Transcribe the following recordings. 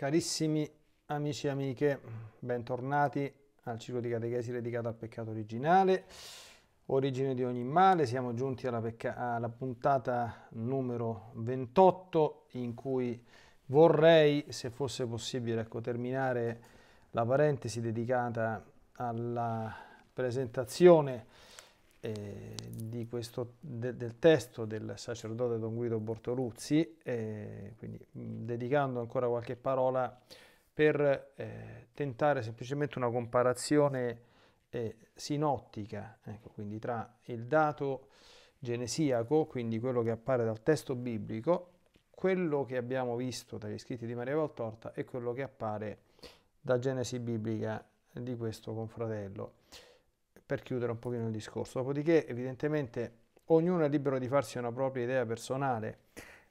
Carissimi amici e amiche, bentornati al ciclo di catechesi dedicato al peccato originale, origine di ogni male. Siamo giunti alla, pecca- alla puntata numero 28 in cui vorrei, se fosse possibile, ecco, terminare la parentesi dedicata alla presentazione eh, di questo, de, del testo del sacerdote Don Guido Bortoluzzi, eh, quindi mh, mm, dedicando ancora qualche parola per eh, tentare semplicemente una comparazione eh, sinottica, ecco, quindi tra il dato genesiaco, quindi quello che appare dal testo biblico, quello che abbiamo visto dagli scritti di Maria Valtorta e quello che appare da Genesi biblica di questo confratello per chiudere un pochino il discorso. Dopodiché, evidentemente, ognuno è libero di farsi una propria idea personale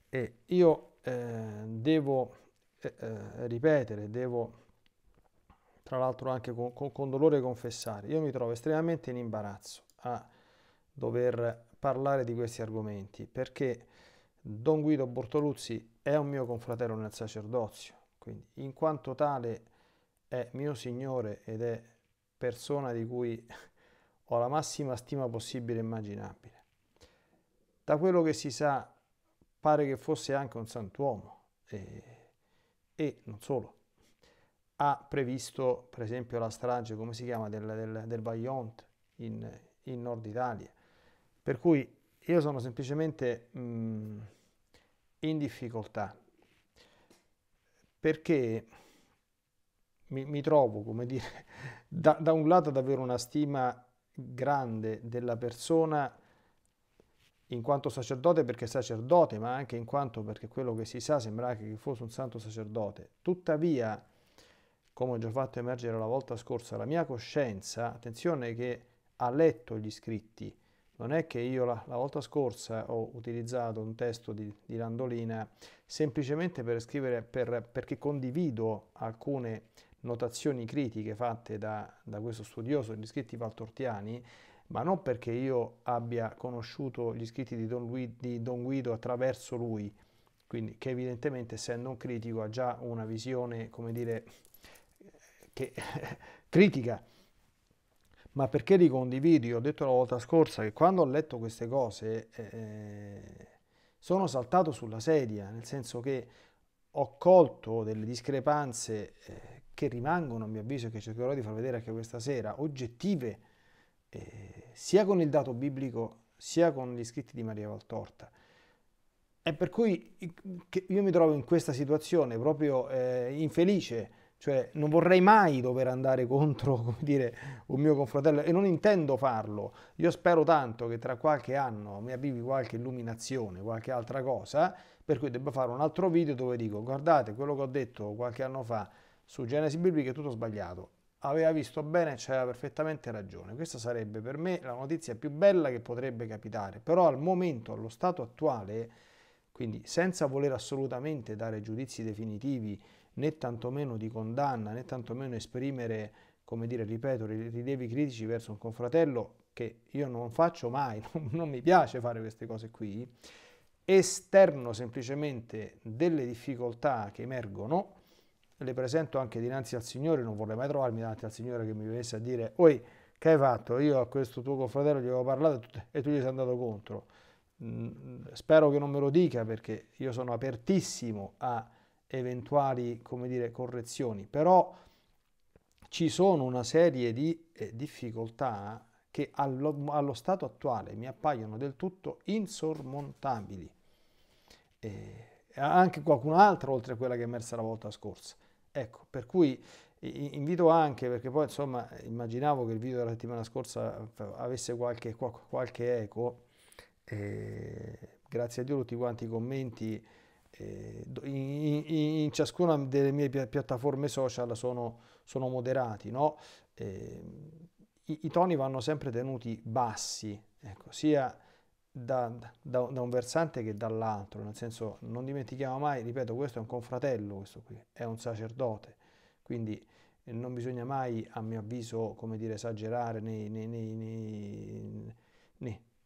e io eh, devo eh, eh, ripetere, devo tra l'altro anche con, con, con, dolore confessare, io mi trovo estremamente in imbarazzo a dover parlare di questi argomenti perché Don Guido Bortoluzzi è un mio confratello nel sacerdozio, quindi in quanto tale è mio signore ed è persona di cui ho la massima stima possibile e immaginabile. Da quello che si sa pare che fosse anche un santuomo e, e non solo. Ha previsto per esempio la strage, come si chiama, del, del, del Vaillant in, in, Nord Italia. Per cui io sono semplicemente mh, in difficoltà perché mi, mi trovo, come dire, da, da un lato ad avere una stima grande della persona in quanto sacerdote perché sacerdote, ma anche in quanto perché quello che si sa sembra che fosse un santo sacerdote. Tuttavia, come ho già fatto emergere la volta scorsa, la mia coscienza, attenzione che ha letto gli scritti, non è che io la, la volta scorsa ho utilizzato un testo di, di Landolina semplicemente per scrivere, per, perché condivido alcune notazioni critiche fatte da, da questo studioso degli scritti valtortiani, ma non perché io abbia conosciuto gli scritti di Don, Guido, di Don Guido attraverso lui, quindi che evidentemente essendo un critico ha già una visione, come dire, che, critica, ma perché li condivido? Io ho detto la volta scorsa che quando ho letto queste cose eh, eh sono saltato sulla sedia, nel senso che ho colto delle discrepanze eh, che rimangono, a mio avviso, che cercherò di far vedere anche questa sera, oggettive, eh, sia con il dato biblico, sia con gli scritti di Maria Valtorta. E per cui io mi trovo in questa situazione proprio eh, infelice, cioè non vorrei mai dover andare contro, dire, un mio confratello e non intendo farlo. Io spero tanto che tra qualche anno mi arrivi qualche illuminazione, qualche altra cosa, per cui debba fare un altro video dove dico guardate quello che ho detto qualche anno fa su Genesi biblica è tutto sbagliato. Aveva visto bene e c'era perfettamente ragione. Questa sarebbe per me la notizia più bella che potrebbe capitare, però al momento, allo stato attuale, quindi senza voler assolutamente dare giudizi definitivi né tantomeno di condanna né tantomeno esprimere, come dire, ripeto, rilievi critici verso un confratello che io non faccio mai, non, non mi piace fare queste cose qui, esterno semplicemente delle difficoltà che emergono le presento anche dinanzi al Signore, non vorrei mai trovarmi davanti al Signore che mi venisse a dire, oi, che hai fatto? Io a questo tuo confratello gli avevo parlato e tu gli sei andato contro. Mm, spero che non me lo dica perché io sono apertissimo a eventuali, come dire, correzioni, però ci sono una serie di eh, difficoltà che allo, allo stato attuale mi appaiono del tutto insormontabili. E eh, anche qualcun'altra oltre a quella che è emersa la volta scorsa. Ecco, per cui invito anche, perché poi insomma immaginavo che il video della settimana scorsa avesse qualche, qualche eco, eh, grazie a Dio tutti quanti i commenti in, in, ciascuna delle mie piattaforme social sono, sono moderati, no? eh, i, i, toni vanno sempre tenuti bassi, ecco, sia da, da, da, un versante che dall'altro, nel senso non dimentichiamo mai, ripeto, questo è un confratello, questo qui, è un sacerdote, quindi eh, non bisogna mai, a mio avviso, come dire, esagerare nei, nei, nei,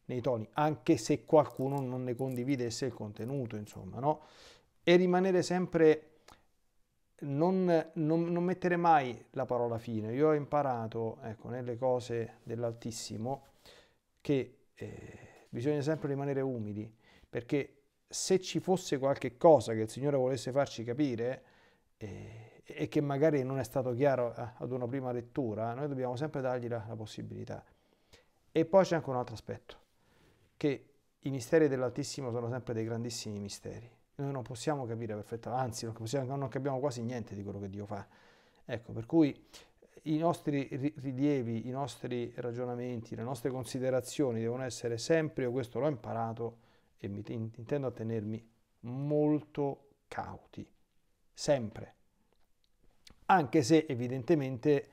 nei toni, anche se qualcuno non ne condividesse il contenuto, insomma, no? E rimanere sempre... Non, non, non, mettere mai la parola fine. Io ho imparato, ecco, nelle cose dell'Altissimo, che... Eh, bisogna sempre rimanere umili, perché se ci fosse qualche cosa che il Signore volesse farci capire eh, e che magari non è stato chiaro eh, ad una prima lettura, noi dobbiamo sempre dargli la, la possibilità. E poi c'è anche un altro aspetto, che i misteri dell'Altissimo sono sempre dei grandissimi misteri. Noi non possiamo capire perfettamente, anzi non, possiamo, non capiamo quasi niente di quello che Dio fa. Ecco, per cui i nostri rilievi, i nostri ragionamenti, le nostre considerazioni devono essere sempre, io questo l'ho imparato e mi, intendo a tenermi molto cauti, sempre. Anche se evidentemente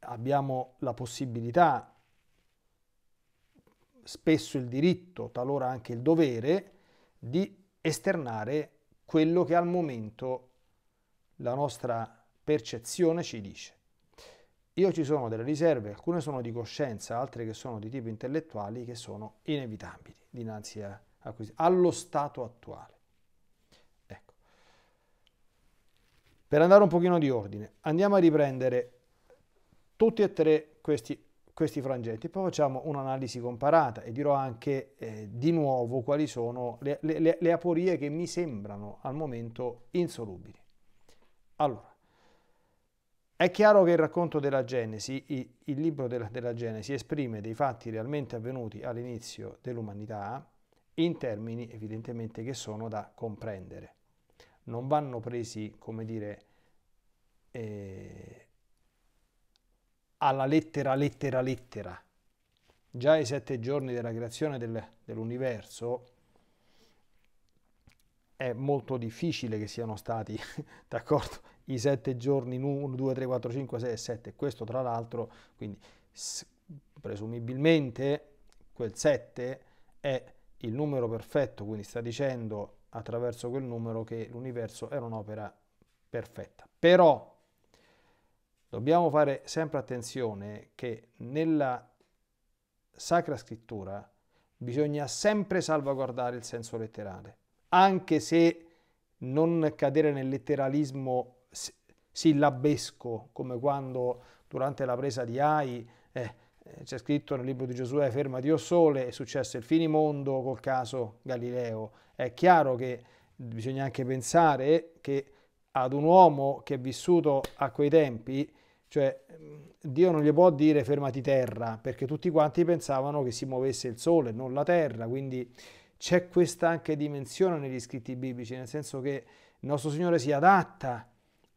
abbiamo la possibilità, spesso il diritto, talora anche il dovere, di esternare quello che al momento la nostra percezione ci dice. Io ci sono delle riserve, alcune sono di coscienza, altre che sono di tipo intellettuali, che sono inevitabili dinanzi a, a questo, allo stato attuale. Ecco. Per andare un pochino di ordine, andiamo a riprendere tutti e tre questi, questi frangenti poi facciamo un'analisi comparata e dirò anche eh, di nuovo quali sono le, le, le aporie che mi sembrano al momento insolubili. Allora, è chiaro che il racconto della Genesi, il libro della Genesi, esprime dei fatti realmente avvenuti all'inizio dell'umanità in termini evidentemente che sono da comprendere. Non vanno presi, come dire, eh, alla lettera, lettera, lettera. Già i sette giorni della creazione del, dell'universo è molto difficile che siano stati, d'accordo, i sette giorni 1, 2, 3, 4, 5, 6 7, questo tra l'altro, quindi presumibilmente quel 7 è il numero perfetto, quindi sta dicendo attraverso quel numero che l'universo era un'opera perfetta. Però dobbiamo fare sempre attenzione che nella Sacra Scrittura bisogna sempre salvaguardare il senso letterale anche se non cadere nel letteralismo sillabesco, come quando durante la presa di Ai eh, eh, c'è scritto nel libro di Giosuè ferma Dio sole, è successo il finimondo col caso Galileo. È chiaro che bisogna anche pensare che ad un uomo che è vissuto a quei tempi, cioè Dio non gli può dire fermati terra, perché tutti quanti pensavano che si muovesse il sole, non la terra, quindi c'è questa anche dimensione negli scritti biblici, nel senso che il nostro Signore si adatta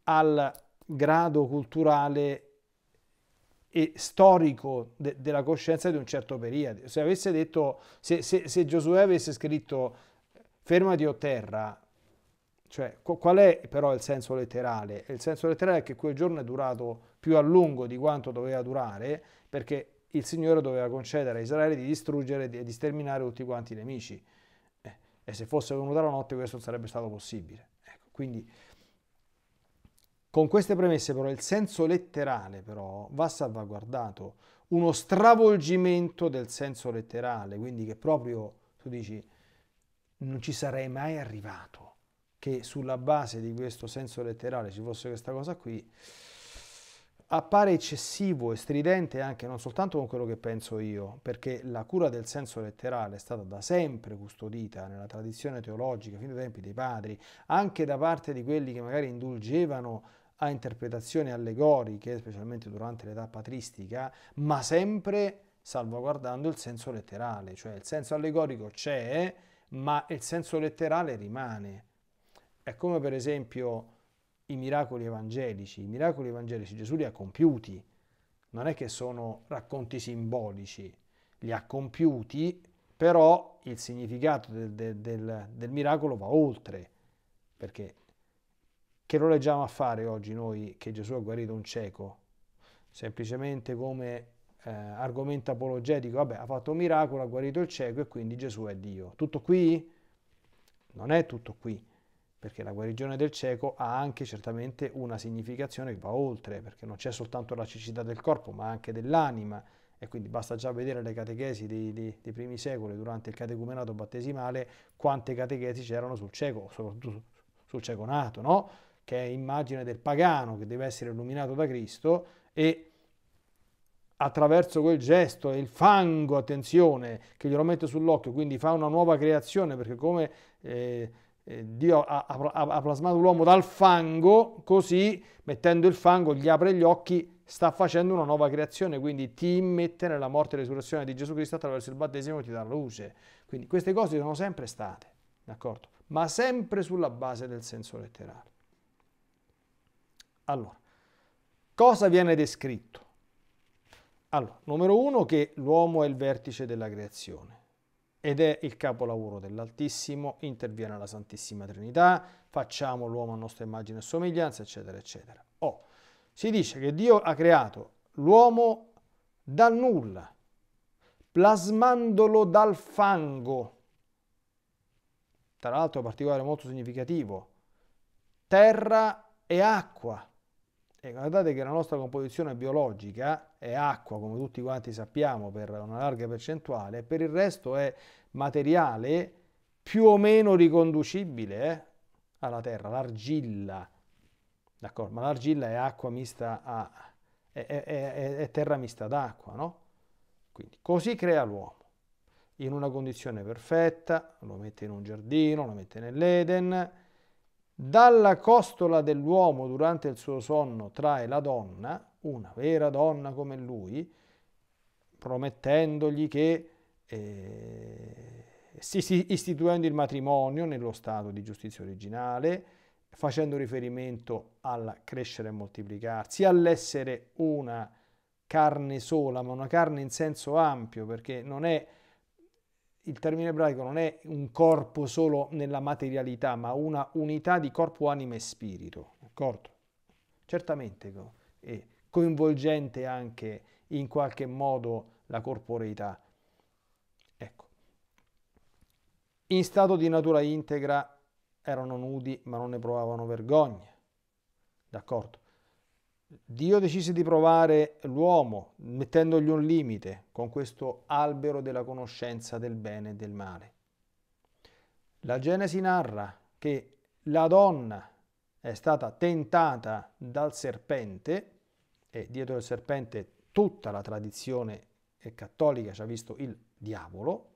al grado culturale e storico de della coscienza di un certo periodo. Se avesse detto, se, se, se Giosuè avesse scritto fermati o terra, cioè, qual è però il senso letterale? Il senso letterale è che quel giorno è durato più a lungo di quanto doveva durare perché il Signore doveva concedere a Israele di distruggere e di sterminare tutti quanti i nemici e se fosse venuta la notte questo non sarebbe stato possibile. Ecco, quindi con queste premesse però il senso letterale però va salvaguardato, uno stravolgimento del senso letterale, quindi che proprio tu dici non ci sarei mai arrivato, che sulla base di questo senso letterale ci fosse questa cosa qui, appare eccessivo e stridente anche non soltanto con quello che penso io, perché la cura del senso letterale è stata da sempre custodita nella tradizione teologica, fino ai tempi dei padri, anche da parte di quelli che magari indulgevano a interpretazioni allegoriche, specialmente durante l'età patristica, ma sempre salvaguardando il senso letterale, cioè il senso allegorico c'è, ma il senso letterale rimane. È come per esempio i miracoli evangelici. I miracoli evangelici Gesù li ha compiuti, non è che sono racconti simbolici, li ha compiuti, però il significato del, del, del, del miracolo va oltre, perché che lo leggiamo a fare oggi noi che Gesù ha guarito un cieco? Semplicemente come eh, argomento apologetico, vabbè, ha fatto un miracolo, ha guarito il cieco e quindi Gesù è Dio. Tutto qui? Non è tutto qui perché la guarigione del cieco ha anche certamente una significazione che va oltre, perché non c'è soltanto la cecità del corpo, ma anche dell'anima, e quindi basta già vedere le catechesi dei, dei, dei primi secoli durante il catecumenato battesimale quante catechesi c'erano sul cieco, soprattutto sul cieco nato, no? che è immagine del pagano che deve essere illuminato da Cristo e attraverso quel gesto e il fango, attenzione, che glielo mette sull'occhio, quindi fa una nuova creazione, perché come... Eh, eh, Dio ha, ha, ha plasmato l'uomo dal fango, così mettendo il fango gli apre gli occhi, sta facendo una nuova creazione, quindi ti immette nella morte e resurrezione di Gesù Cristo attraverso il battesimo ti dà luce. Quindi queste cose sono sempre state, d'accordo? Ma sempre sulla base del senso letterale. Allora, cosa viene descritto? Allora, numero uno che l'uomo è il vertice della creazione ed è il capolavoro dell'Altissimo, interviene la Santissima Trinità, facciamo l'uomo a nostra immagine e somiglianza, eccetera, eccetera. Oh, si dice che Dio ha creato l'uomo dal nulla, plasmandolo dal fango. Tra l'altro particolare molto significativo, terra e acqua. E eh, guardate che la nostra composizione biologica è acqua, come tutti quanti sappiamo, per una larga percentuale, per il resto è materiale più o meno riconducibile eh, alla terra, l'argilla. D'accordo? Ma l'argilla è acqua mista a... è, è, è, è terra mista d'acqua, no? Quindi così crea l'uomo in una condizione perfetta, lo mette in un giardino, lo mette nell'Eden, dalla costola dell'uomo durante il suo sonno trae la donna, una vera donna come lui, promettendogli che eh, istituendo il matrimonio nello stato di giustizia originale, facendo riferimento al crescere e moltiplicarsi, all'essere una carne sola, ma una carne in senso ampio, perché non è il termine ebraico non è un corpo solo nella materialità, ma una unità di corpo, anima e spirito, d'accordo? Certamente è coinvolgente anche in qualche modo la corporeità. Ecco. In stato di natura integra erano nudi, ma non ne provavano vergogna, d'accordo? Dio decise di provare l'uomo mettendogli un limite con questo albero della conoscenza del bene e del male. La Genesi narra che la donna è stata tentata dal serpente e dietro il serpente tutta la tradizione cattolica ci ha visto il diavolo,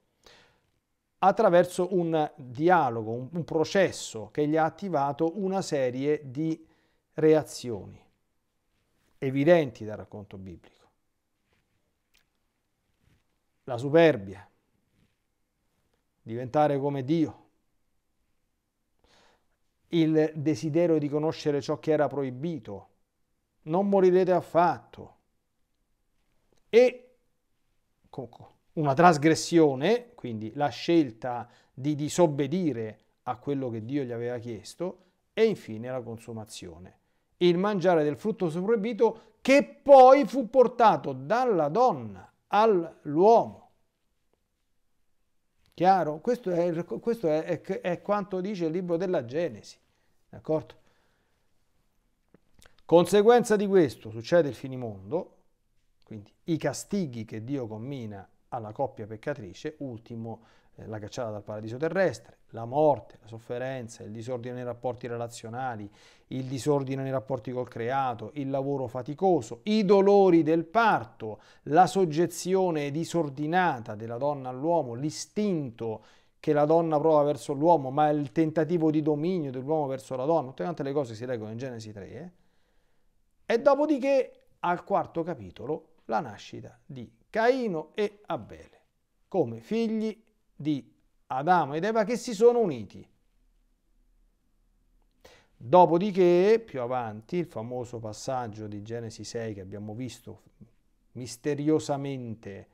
attraverso un dialogo, un, processo che gli ha attivato una serie di reazioni evidenti dal racconto biblico. La superbia, diventare come Dio, il desiderio di conoscere ciò che era proibito, non morirete affatto. E una trasgressione, quindi la scelta di disobbedire a quello che Dio gli aveva chiesto, e infine la consumazione il mangiare del frutto proibito che poi fu portato dalla donna all'uomo. Chiaro? Questo, è, questo è, è, è quanto dice il libro della Genesi. D'accordo? Conseguenza di questo succede il finimondo, quindi i castighi che Dio commina alla coppia peccatrice, ultimo eh, la cacciata dal paradiso terrestre, la morte, la sofferenza, il disordine nei rapporti relazionali, il disordine nei rapporti col creato, il lavoro faticoso, i dolori del parto, la soggezione disordinata della donna all'uomo, l'istinto che la donna prova verso l'uomo, ma il tentativo di dominio dell'uomo verso la donna, tutte quante le cose si leggono in Genesi 3. Eh? E dopodiché al quarto capitolo la nascita di Caino e Abele come figli di Adamo ed Eva che si sono uniti. Dopodiché, più avanti, il famoso passaggio di Genesi 6 che abbiamo visto misteriosamente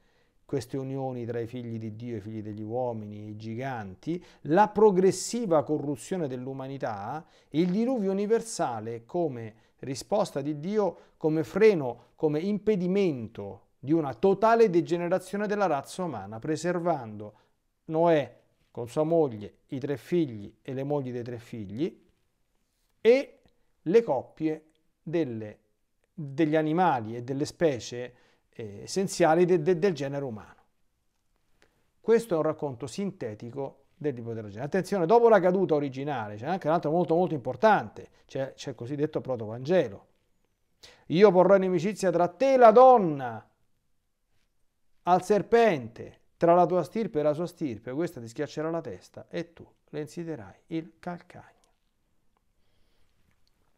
queste unioni tra i figli di Dio e i figli degli uomini, i giganti, la progressiva corruzione dell'umanità, il diluvio universale come risposta di Dio, come freno, come impedimento di una totale degenerazione della razza umana, preservando Noè con sua moglie, i tre figli e le mogli dei tre figli e le coppie delle, degli animali e delle specie eh, essenziali de, de, del genere umano. Questo è un racconto sintetico del libro della Genesi. Attenzione, dopo la caduta originale c'è anche un altro molto molto importante, c'è, c'è il cosiddetto protovangelo. Io porrò inimicizia tra te e la donna al serpente tra la tua stirpe e la sua stirpe, questa ti schiaccerà la testa e tu le insiderai il calcagno.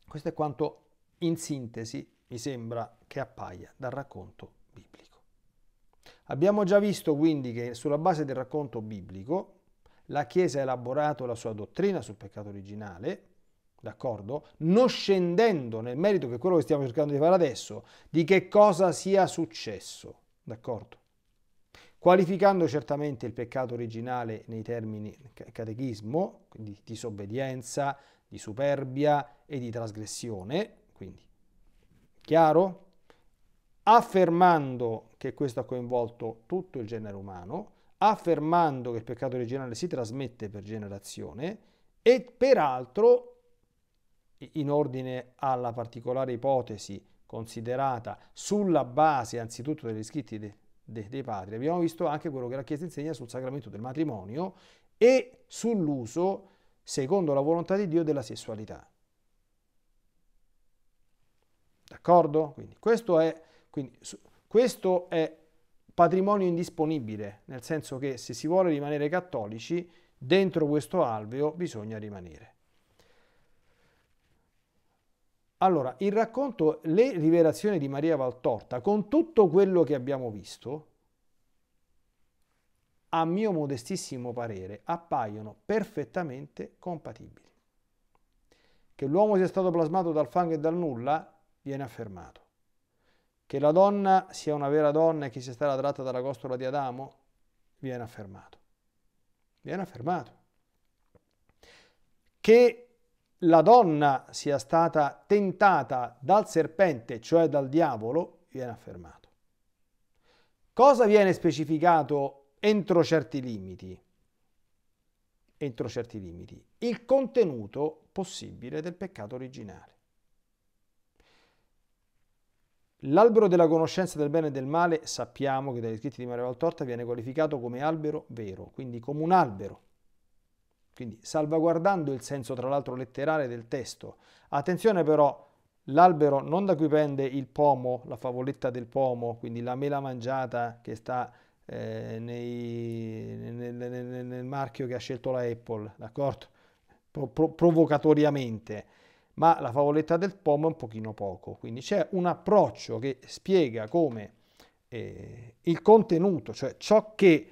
Questo è quanto in sintesi mi sembra che appaia dal racconto biblico. Abbiamo già visto quindi che sulla base del racconto biblico la Chiesa ha elaborato la sua dottrina sul peccato originale, d'accordo? Non scendendo nel merito che è quello che stiamo cercando di fare adesso, di che cosa sia successo, d'accordo? qualificando certamente il peccato originale nei termini catechismo, quindi disobbedienza, di superbia e di trasgressione, quindi chiaro? Affermando che questo ha coinvolto tutto il genere umano, affermando che il peccato originale si trasmette per generazione e peraltro in ordine alla particolare ipotesi considerata sulla base anzitutto degli scritti de, dei padri, abbiamo visto anche quello che la Chiesa insegna sul sacramento del matrimonio e sull'uso, secondo la volontà di Dio, della sessualità. D'accordo? Quindi questo è, quindi, questo è patrimonio indisponibile, nel senso che se si vuole rimanere cattolici, dentro questo alveo bisogna rimanere. Allora, il racconto, le rivelazioni di Maria Valtorta, con tutto quello che abbiamo visto, a mio modestissimo parere, appaiono perfettamente compatibili. Che l'uomo sia stato plasmato dal fango e dal nulla viene affermato. Che la donna sia una vera donna e che sia stata tratta dalla costola di Adamo viene affermato. Viene affermato. Che la donna sia stata tentata dal serpente, cioè dal diavolo, viene affermato. Cosa viene specificato entro certi limiti? Entro certi limiti, il contenuto possibile del peccato originale. L'albero della conoscenza del bene e del male sappiamo che dagli scritti di Maria Valtorta viene qualificato come albero vero, quindi come un albero quindi salvaguardando il senso tra l'altro letterale del testo. Attenzione però, l'albero non da cui pende il pomo, la favoletta del pomo, quindi la mela mangiata che sta eh, nei, nel, nel, nel, marchio che ha scelto la Apple, d'accordo? Pro, pro, provocatoriamente. Ma la favoletta del pomo è un pochino poco, quindi c'è un approccio che spiega come eh, il contenuto, cioè ciò che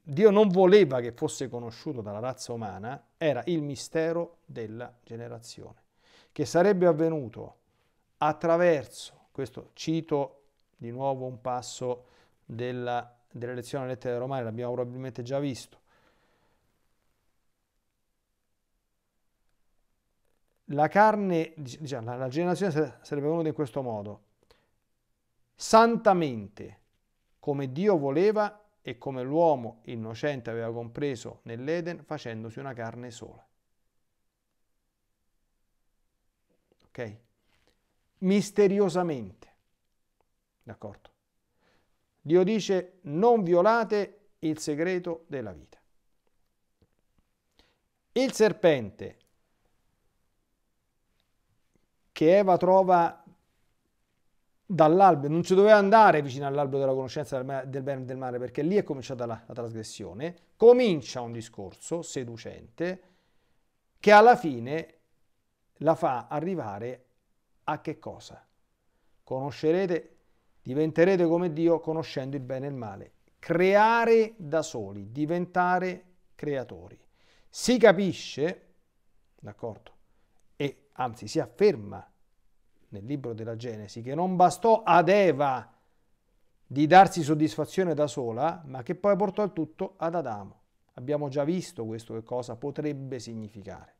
Dio non voleva che fosse conosciuto dalla razza umana, era il mistero della generazione, che sarebbe avvenuto attraverso, questo cito di nuovo un passo della, delle lezioni alle lettere romane, l'abbiamo probabilmente già visto, la carne, diciamo, la, generazione sarebbe venuta in questo modo, santamente, come Dio voleva, e come l'uomo innocente aveva compreso nell'Eden facendosi una carne sola. Ok? Misteriosamente. D'accordo? Dio dice non violate il segreto della vita. Il serpente che Eva trova dall'albero, non ci doveva andare vicino all'albero della conoscenza del, del bene e del male, perché lì è cominciata la, la trasgressione, comincia un discorso seducente che alla fine la fa arrivare a che cosa? Conoscerete, diventerete come Dio conoscendo il bene e il male. Creare da soli, diventare creatori. Si capisce, d'accordo, e anzi si afferma nel libro della Genesi che non bastò ad Eva di darsi soddisfazione da sola, ma che poi portò il tutto ad Adamo. Abbiamo già visto questo che cosa potrebbe significare.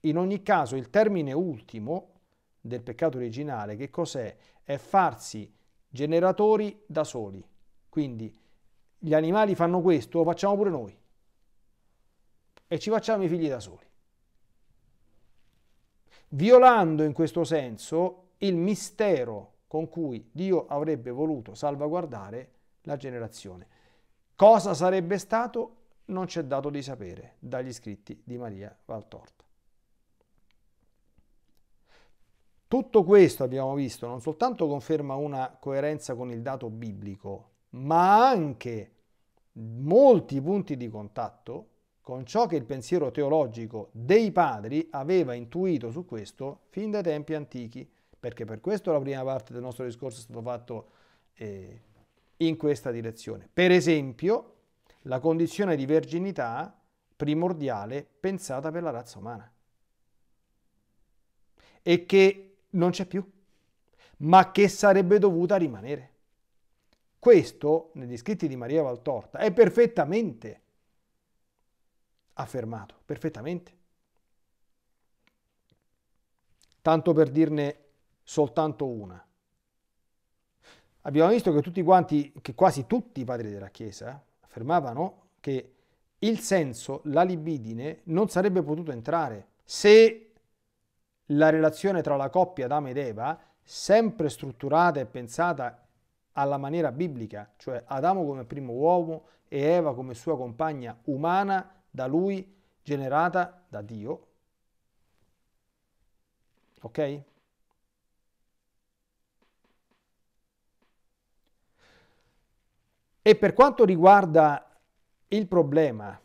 In ogni caso, il termine ultimo del peccato originale, che cos'è? È farsi generatori da soli. Quindi gli animali fanno questo, lo facciamo pure noi. E ci facciamo i figli da soli violando in questo senso il mistero con cui Dio avrebbe voluto salvaguardare la generazione. Cosa sarebbe stato non c'è dato di sapere dagli scritti di Maria Valtorta. Tutto questo abbiamo visto non soltanto conferma una coerenza con il dato biblico, ma anche molti punti di contatto con ciò che il pensiero teologico dei padri aveva intuito su questo fin dai tempi antichi, perché per questo la prima parte del nostro discorso è stato fatto eh, in questa direzione. Per esempio, la condizione di verginità primordiale pensata per la razza umana e che non c'è più, ma che sarebbe dovuta rimanere. Questo, negli scritti di Maria Valtorta, è perfettamente affermato perfettamente. Tanto per dirne soltanto una. Abbiamo visto che tutti quanti, che quasi tutti i padri della Chiesa affermavano che il senso, la libidine, non sarebbe potuto entrare se la relazione tra la coppia Adamo ed Eva, sempre strutturata e pensata alla maniera biblica, cioè Adamo come primo uomo e Eva come sua compagna umana, da lui generata da Dio. Ok? E per quanto riguarda il problema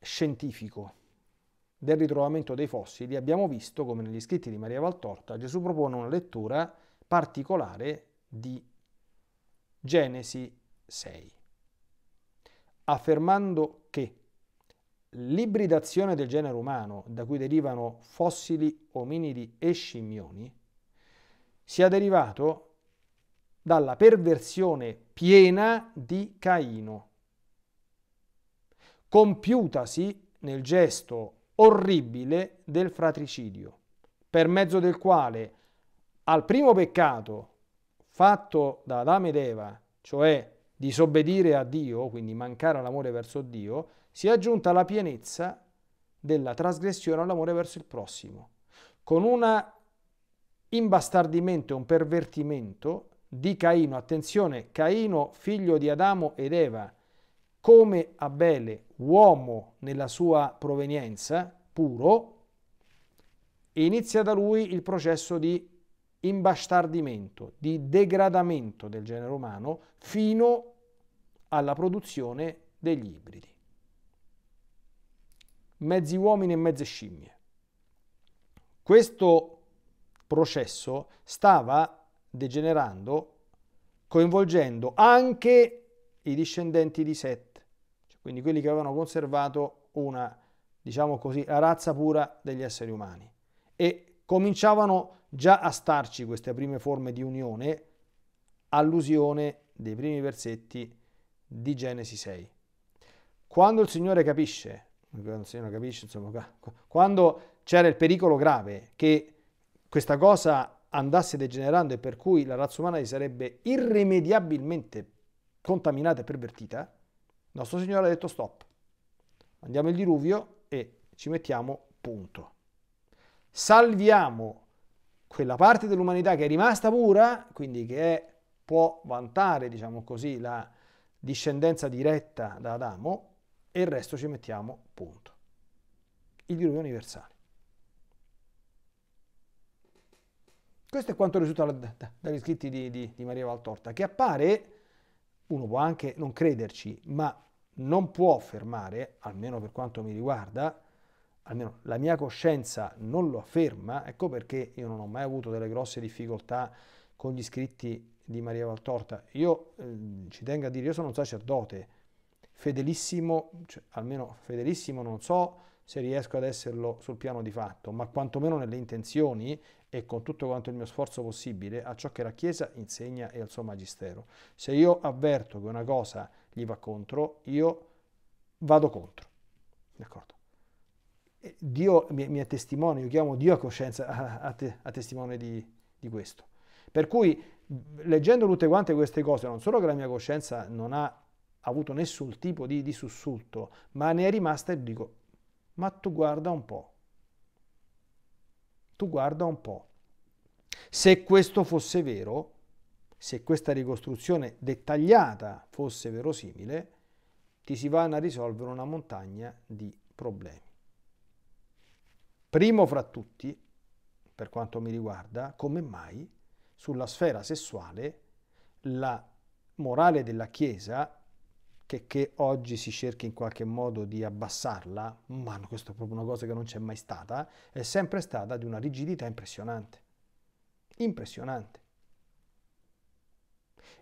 scientifico del ritrovamento dei fossili, abbiamo visto come negli scritti di Maria Valtorta Gesù propone una lettura particolare di Genesi 6 affermando che l'ibridazione del genere umano, da cui derivano fossili, ominidi e scimmioni, sia derivato dalla perversione piena di Caino, compiutasi nel gesto orribile del fratricidio, per mezzo del quale al primo peccato fatto da Adamo ed Eva, cioè disobbedire a Dio, quindi mancare all'amore verso Dio, si è aggiunta la pienezza della trasgressione all'amore verso il prossimo, con un imbastardimento, e un pervertimento di Caino. Attenzione, Caino, figlio di Adamo ed Eva, come Abele, uomo nella sua provenienza, puro, inizia da lui il processo di imbastardimento, di degradamento del genere umano fino alla produzione degli ibridi. Mezzi uomini e mezze scimmie. Questo processo stava degenerando, coinvolgendo anche i discendenti di Set, cioè quindi quelli che avevano conservato una, diciamo così, la razza pura degli esseri umani. E cominciavano già a starci queste prime forme di unione, allusione dei primi versetti di Genesi 6. Quando il Signore capisce, il Signore capisce insomma, quando c'era il pericolo grave che questa cosa andasse degenerando e per cui la razza umana si sarebbe irrimediabilmente contaminata e pervertita, il nostro Signore ha detto stop, andiamo il diluvio e ci mettiamo punto. Salviamo quella parte dell'umanità che è rimasta pura, quindi che è, può vantare, diciamo così, la, discendenza diretta da Adamo e il resto ci mettiamo punto. Il diluvio universale. Questo è quanto risulta dagli scritti di, di, di Maria Valtorta, che appare, uno può anche non crederci, ma non può affermare, almeno per quanto mi riguarda, almeno la mia coscienza non lo afferma, ecco perché io non ho mai avuto delle grosse difficoltà con gli scritti di Maria Valtorta. Io eh, ci tengo a dire, io sono un sacerdote, fedelissimo, cioè, almeno fedelissimo non so se riesco ad esserlo sul piano di fatto, ma quantomeno nelle intenzioni e con tutto quanto il mio sforzo possibile a ciò che la Chiesa insegna e al suo magistero. Se io avverto che una cosa gli va contro, io vado contro. D'accordo? Dio mi, mi è testimone, io chiamo Dio a coscienza, a, a, te, a testimone di, di questo. Per cui leggendo tutte quante queste cose, non solo che la mia coscienza non ha avuto nessun tipo di, di sussulto, ma ne è rimasta e dico, ma tu guarda un po', tu guarda un po'. Se questo fosse vero, se questa ricostruzione dettagliata fosse verosimile, ti si vanno a risolvere una montagna di problemi. Primo fra tutti, per quanto mi riguarda, come mai sulla sfera sessuale, la morale della Chiesa, che, che oggi si cerca in qualche modo di abbassarla, ma questa è proprio una cosa che non c'è mai stata, è sempre stata di una rigidità impressionante. Impressionante.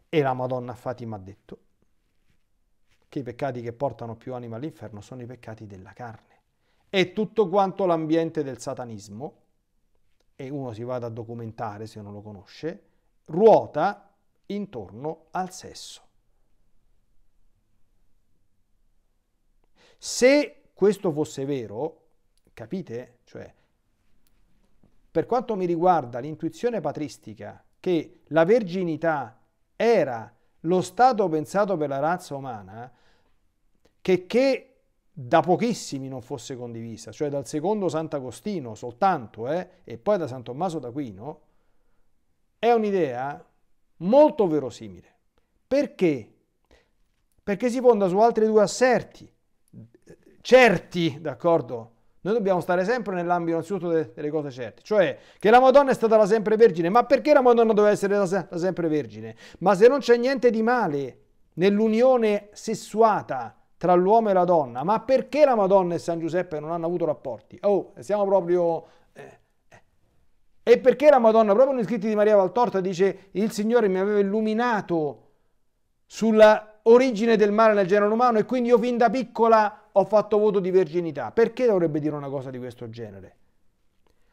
E la Madonna Fatima ha detto che i peccati che portano più anima all'inferno sono i peccati della carne. E tutto quanto l'ambiente del satanismo e uno si vada a documentare se non lo conosce, ruota intorno al sesso. Se questo fosse vero, capite? Cioè, per quanto mi riguarda l'intuizione patristica che la verginità era lo stato pensato per la razza umana, che, che da pochissimi non fosse condivisa, cioè dal secondo Sant'Agostino soltanto, eh, e poi da San Tommaso d'Aquino, è un'idea molto verosimile. Perché? Perché si fonda su altri due asserti, certi, d'accordo? Noi dobbiamo stare sempre nell'ambito innanzitutto delle cose certe, cioè che la Madonna è stata la sempre vergine, ma perché la Madonna doveva essere la, sempre vergine? Ma se non c'è niente di male nell'unione sessuata, tra l'uomo e la donna. Ma perché la Madonna e San Giuseppe non hanno avuto rapporti? Oh, siamo proprio... Eh, eh. E perché la Madonna, proprio nei scritti di Maria Valtorta, dice il Signore mi aveva illuminato sulla origine del male nel genere umano e quindi io fin da piccola ho fatto voto di verginità. Perché dovrebbe dire una cosa di questo genere?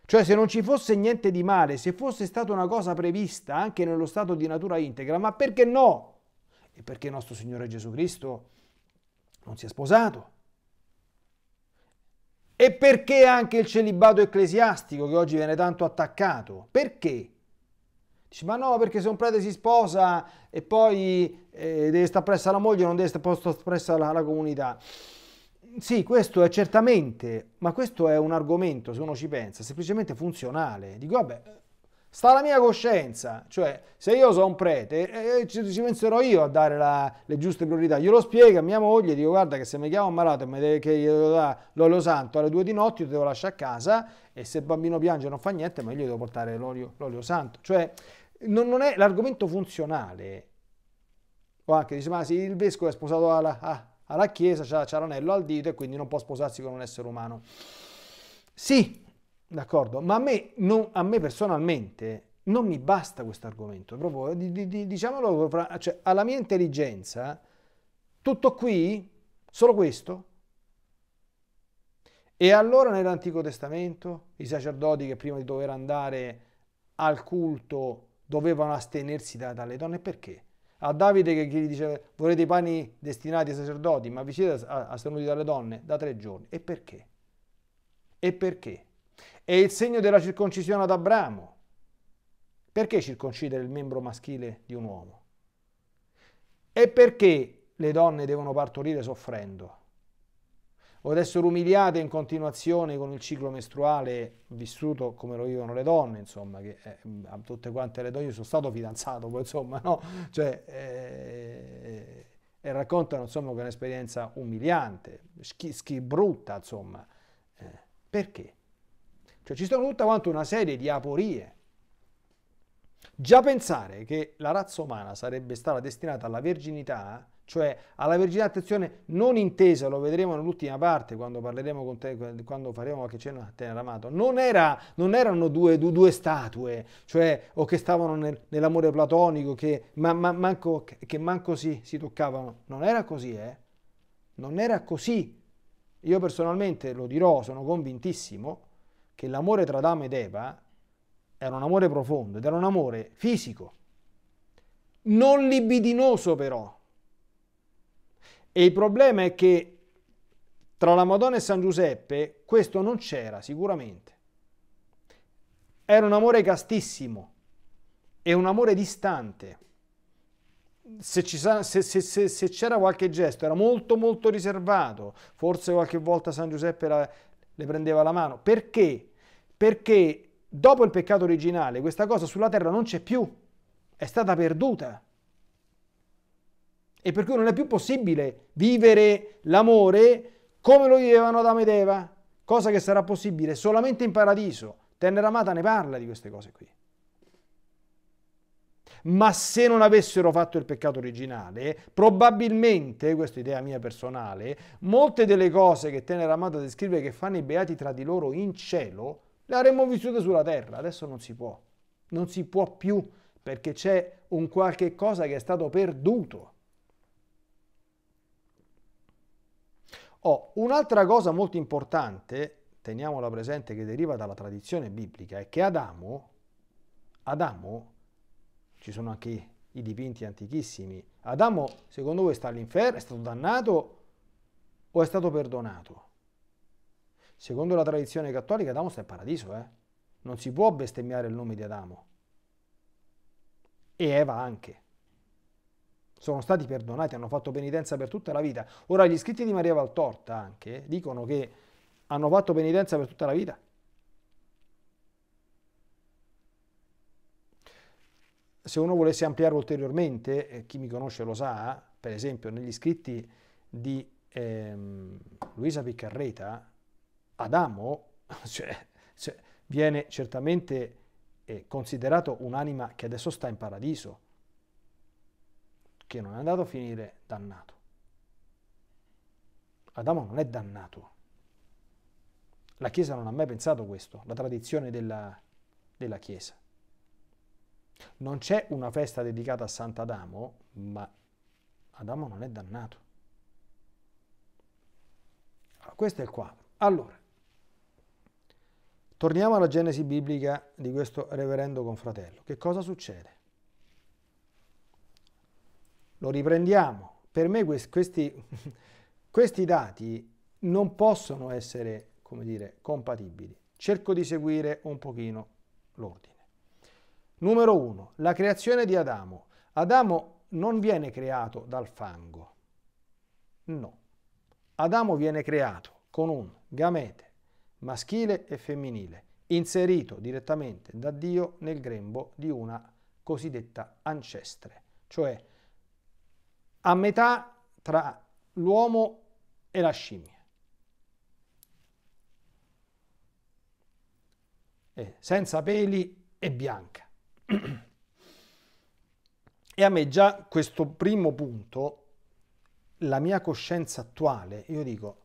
Cioè se non ci fosse niente di male, se fosse stata una cosa prevista anche nello stato di natura integra, ma perché no? E perché nostro Signore Gesù Cristo non si è sposato. E perché anche il celibato ecclesiastico che oggi viene tanto attaccato? Perché? Dice, ma no, perché se un prete si sposa e poi eh, deve stare presso la moglie, non deve stare presso la, la comunità. Sì, questo è certamente, ma questo è un argomento, se uno ci pensa, semplicemente funzionale. Dico, vabbè, Sta la mia coscienza, cioè se io sono un prete eh, eh, ci, ci, penserò io a dare la, le giuste priorità. io lo spiego a mia moglie, dico guarda che se mi chiamo malato e mi deve che glielo l'olio santo alle due di notte, io te lo lascio a casa e se il bambino piange non fa niente, ma io gli devo portare l'olio, l'olio santo. Cioè non, non, è l'argomento funzionale. O anche dice ma sì, il vescovo è sposato alla, alla chiesa, c'ha, c'ha l'anello al dito e quindi non può sposarsi con un essere umano. Sì, d'accordo? Ma a me, non, a me personalmente non mi basta questo argomento, proprio, di, di, diciamolo, cioè, alla mia intelligenza, tutto qui? Solo questo? E allora nell'Antico Testamento i sacerdoti che prima di dover andare al culto dovevano astenersi da, dalle donne, perché? A Davide che gli diceva volete i pani destinati ai sacerdoti, ma vi siete astenuti dalle donne da tre giorni. E perché? E perché? È il segno della circoncisione ad Abramo. Perché circoncidere il membro maschile di un uomo? E perché le donne devono partorire soffrendo? O essere umiliate in continuazione con il ciclo mestruale vissuto come lo vivono le donne, insomma, che eh, a tutte quante le donne, io sono stato fidanzato, insomma, no? Cioè, eh, eh, raccontano insomma che è un'esperienza umiliante, schi, schi brutta, insomma. Eh, perché? Cioè ci sono tutta quanta una serie di aporie. Già pensare che la razza umana sarebbe stata destinata alla verginità, cioè alla verginità, attenzione, non intesa, lo vedremo nell'ultima parte quando parleremo con te, quando faremo qualche cenno a te, amato, non, era, non erano due, due, due, statue, cioè o che stavano nel, nell'amore platonico, che, ma, ma, manco, che manco si, si toccavano, non era così, eh? Non era così. Io personalmente lo dirò, sono convintissimo, che l'amore tra Adamo ed Eva era un amore profondo ed era un amore fisico, non libidinoso però. E il problema è che tra la Madonna e San Giuseppe questo non c'era sicuramente. Era un amore castissimo, e un amore distante. Se, sa, se, se, se, c'era qualche gesto era molto molto riservato, forse qualche volta San Giuseppe la, le prendeva la mano, perché perché dopo il peccato originale questa cosa sulla terra non c'è più, è stata perduta. E per cui non è più possibile vivere l'amore come lo vivevano Adamo ed Eva, cosa che sarà possibile solamente in paradiso. Tenera amata ne parla di queste cose qui. Ma se non avessero fatto il peccato originale, probabilmente, questa è idea mia personale, molte delle cose che Tenera amata descrive che fanno i beati tra di loro in cielo, le avremmo vissute sulla Terra, adesso non si può, non si può più perché c'è un qualche cosa che è stato perduto. Oh, un'altra cosa molto importante, teniamola presente, che deriva dalla tradizione biblica, è che Adamo, Adamo, ci sono anche i dipinti antichissimi, Adamo secondo voi sta all'inferno, è stato dannato o è stato perdonato? Secondo la tradizione cattolica Adamo sta in paradiso, eh? Non si può bestemmiare il nome di Adamo. E Eva anche. Sono stati perdonati, hanno fatto penitenza per tutta la vita. Ora gli scritti di Maria Valtorta anche dicono che hanno fatto penitenza per tutta la vita. se uno volesse ampliare ulteriormente, eh, chi mi conosce lo sa, per esempio negli scritti di ehm, Luisa Piccarreta, Adamo cioè, cioè, viene certamente eh, considerato un'anima che adesso sta in paradiso, che non è andato a finire dannato. Adamo non è dannato. La Chiesa non ha mai pensato questo, la tradizione della, della Chiesa. Non c'è una festa dedicata a Sant'Adamo, ma Adamo non è dannato. Allora, questo è il quadro. Allora, Torniamo alla genesi biblica di questo reverendo confratello. Che cosa succede? Lo riprendiamo. Per me questi, questi dati non possono essere, come dire, compatibili. Cerco di seguire un pochino l'ordine. Numero uno, La creazione di Adamo. Adamo non viene creato dal fango. No. Adamo viene creato con un gamete maschile e femminile, inserito direttamente da Dio nel grembo di una cosiddetta ancestre, cioè a metà tra l'uomo e la scimmia. E eh, senza peli e bianca. e a me già questo primo punto, la mia coscienza attuale, io dico,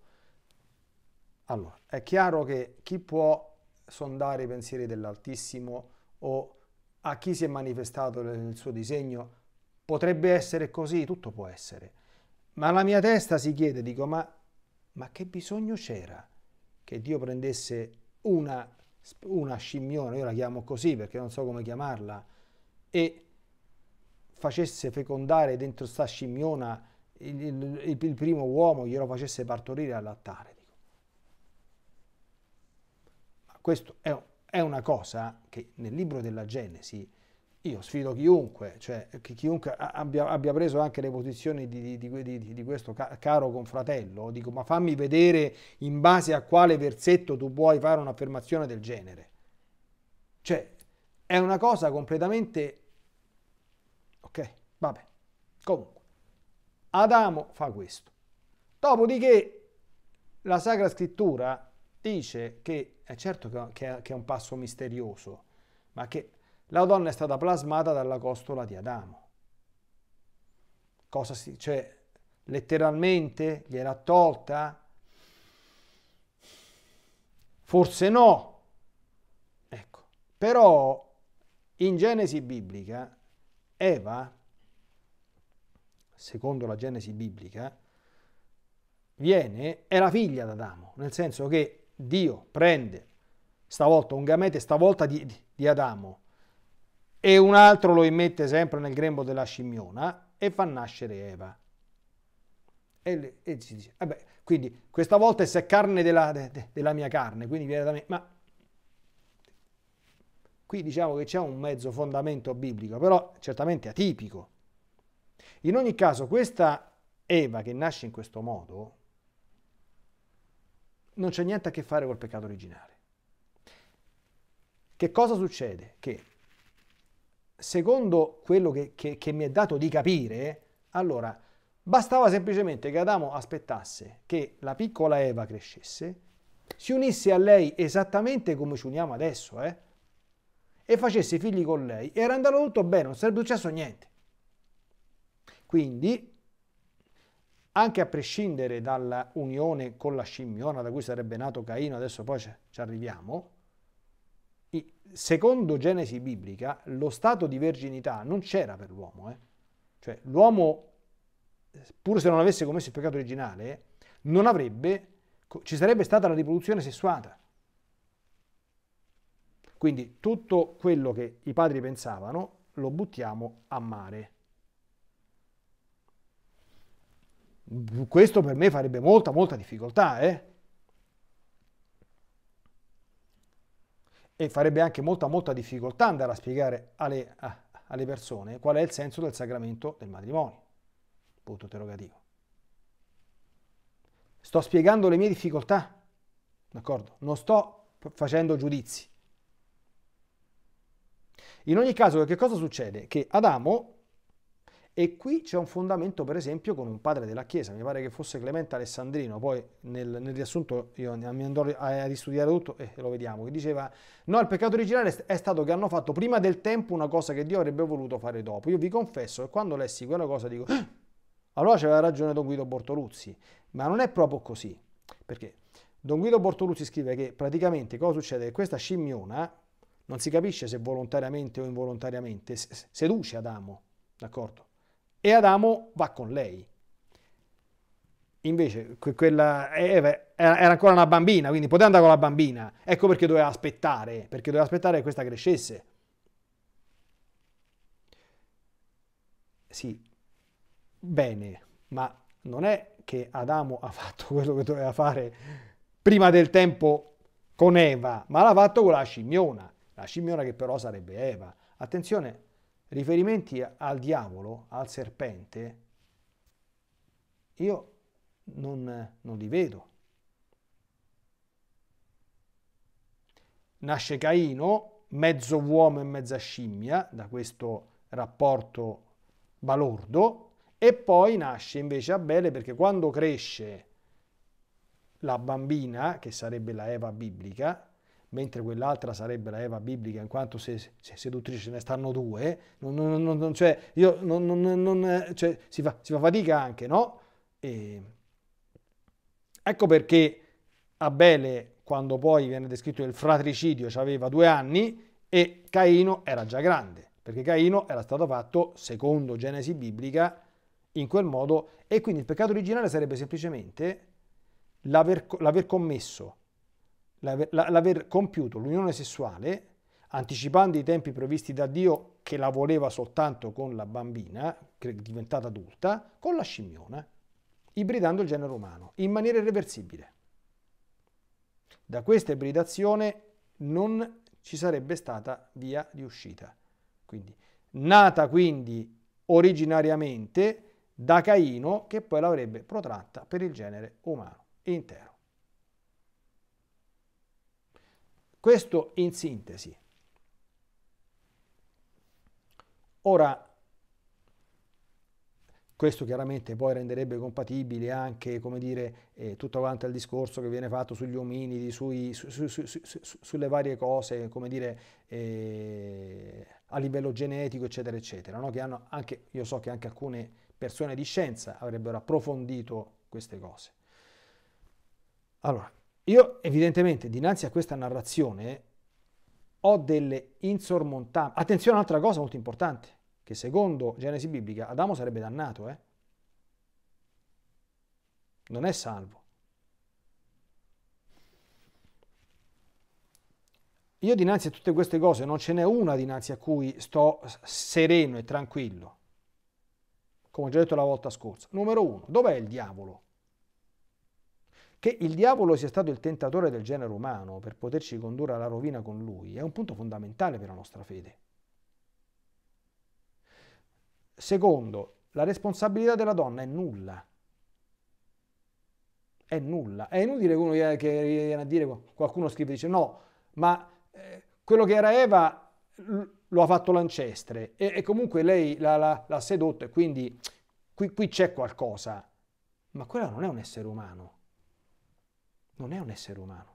allora, è chiaro che chi può sondare i pensieri dell'Altissimo o a chi si è manifestato nel suo disegno potrebbe essere così, tutto può essere. Ma la mia testa si chiede, dico, ma, ma che bisogno c'era che Dio prendesse una, una scimmione, io la chiamo così perché non so come chiamarla, e facesse fecondare dentro sta scimmiona il, il, il primo uomo, glielo facesse partorire all'altare. Questo è, è una cosa che nel libro della Genesi io sfido chiunque, cioè chiunque abbia, abbia preso anche le posizioni di, di, di, di, questo caro confratello, dico ma fammi vedere in base a quale versetto tu puoi fare un'affermazione del genere. Cioè è una cosa completamente... Ok, vabbè, comunque. Adamo fa questo. Dopodiché la Sacra Scrittura dice che è certo che è un passo misterioso, ma che la donna è stata plasmata dalla costola di Adamo. Cosa si, cioè, letteralmente gliel'ha tolta? Forse no. Ecco, però in Genesi biblica Eva, secondo la Genesi biblica, viene, è la figlia Adamo, nel senso che Dio prende stavolta un gamete, stavolta di, di Adamo, e un altro lo immette sempre nel grembo della scimmiona e fa nascere Eva. E, e si dice, vabbè, quindi questa volta essa è carne della, de, della mia carne, quindi viene da me, ma qui diciamo che c'è un mezzo fondamento biblico, però certamente atipico. In ogni caso, questa Eva che nasce in questo modo, non c'è niente a che fare col peccato originale. Che cosa succede? Che secondo quello che, che, che mi è dato di capire, allora bastava semplicemente che Adamo aspettasse che la piccola Eva crescesse, si unisse a lei esattamente come ci uniamo adesso, eh? e facesse figli con lei, era andato tutto bene, non sarebbe successo niente. Quindi anche a prescindere dall'unione con la scimmiona da cui sarebbe nato Caino, adesso poi ci arriviamo, secondo Genesi biblica lo stato di verginità non c'era per l'uomo. Eh? Cioè l'uomo, pur se non avesse commesso il peccato originale, non avrebbe, ci sarebbe stata la riproduzione sessuata. Quindi tutto quello che i padri pensavano lo buttiamo a mare. Questo per me farebbe molta, molta difficoltà, eh? E farebbe anche molta, molta difficoltà andare a spiegare alle, alle persone qual è il senso del sacramento del matrimonio. Punto interrogativo. Sto spiegando le mie difficoltà, d'accordo? Non sto facendo giudizi. In ogni caso, che cosa succede? Che Adamo e qui c'è un fondamento, per esempio, con un padre della Chiesa, mi pare che fosse Clemente Alessandrino, poi nel, nel riassunto io mi andrò a, ristudiare tutto e lo vediamo, che diceva, no, il peccato originale è stato che hanno fatto prima del tempo una cosa che Dio avrebbe voluto fare dopo. Io vi confesso che quando lessi quella cosa dico, ah! allora c'aveva ragione Don Guido Bortoluzzi, ma non è proprio così, perché Don Guido Bortoluzzi scrive che praticamente cosa succede? Che questa scimmiona, non si capisce se volontariamente o involontariamente, seduce Adamo, d'accordo? e Adamo va con lei. Invece quella Eva eh, eh, era ancora una bambina, quindi poteva andare con la bambina. Ecco perché doveva aspettare, perché doveva aspettare che questa crescesse. Sì, bene, ma non è che Adamo ha fatto quello che doveva fare prima del tempo con Eva, ma l'ha fatto con la scimmiona, la scimmiona che però sarebbe Eva. Attenzione, riferimenti al diavolo, al serpente, io non, non li vedo. Nasce Caino, mezzo uomo e mezza scimmia, da questo rapporto balordo, e poi nasce invece Abele perché quando cresce la bambina, che sarebbe la Eva biblica, mentre quell'altra sarebbe la Eva biblica, in quanto se, se seduttrice ne stanno due, si, fa, si, fa, fatica anche, no? E ecco perché Abele, quando poi viene descritto il fratricidio, aveva due anni e Caino era già grande, perché Caino era stato fatto, secondo Genesi biblica, in quel modo e quindi il peccato originale sarebbe semplicemente l'aver commesso l'aver compiuto l'unione sessuale, anticipando i tempi previsti da Dio che la voleva soltanto con la bambina, diventata adulta, con la scimmiona, ibridando il genere umano in maniera irreversibile. Da questa ibridazione non ci sarebbe stata via di uscita. Quindi, nata quindi originariamente da Caino che poi l'avrebbe protratta per il genere umano intero. Questo in sintesi. Ora, questo chiaramente poi renderebbe compatibile anche dire, eh, tutto quanto il discorso che viene fatto sugli ominidi, sui, su, su, su, sulle varie cose dire, eh, a livello genetico, eccetera, eccetera. No? Anche, io so che anche alcune persone di scienza avrebbero approfondito queste cose. Allora, io evidentemente dinanzi a questa narrazione ho delle insormontabili... Attenzione a un'altra cosa molto importante, che secondo Genesi biblica Adamo sarebbe dannato, eh? non è salvo. Io dinanzi a tutte queste cose non ce n'è una dinanzi a cui sto sereno e tranquillo, come ho già detto la volta scorsa. Numero uno, dov'è il diavolo? Che il diavolo sia stato il tentatore del genere umano per poterci condurre alla rovina con lui è un punto fondamentale per la nostra fede. Secondo, la responsabilità della donna è nulla. È nulla. È inutile che uno viene a dire, qualcuno scrive e dice no, ma eh, quello che era Eva lo ha fatto l'ancestre e, e comunque lei l'ha, l'ha, l'ha sedotto e quindi qui, qui c'è qualcosa. Ma quella non è un essere umano non è un essere umano.